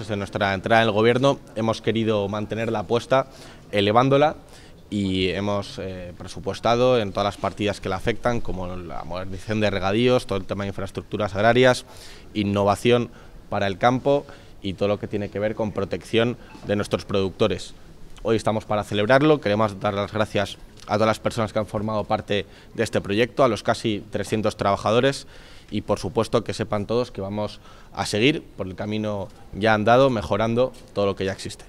desde nuestra entrada en el gobierno hemos querido mantener la apuesta, elevándola y hemos eh, presupuestado en todas las partidas que la afectan, como la modernización de regadíos, todo el tema de infraestructuras agrarias, innovación para el campo y todo lo que tiene que ver con protección de nuestros productores. Hoy estamos para celebrarlo, queremos dar las gracias a todas las personas que han formado parte de este proyecto, a los casi 300 trabajadores y por supuesto que sepan todos que vamos a seguir por el camino ya andado, mejorando todo lo que ya existe.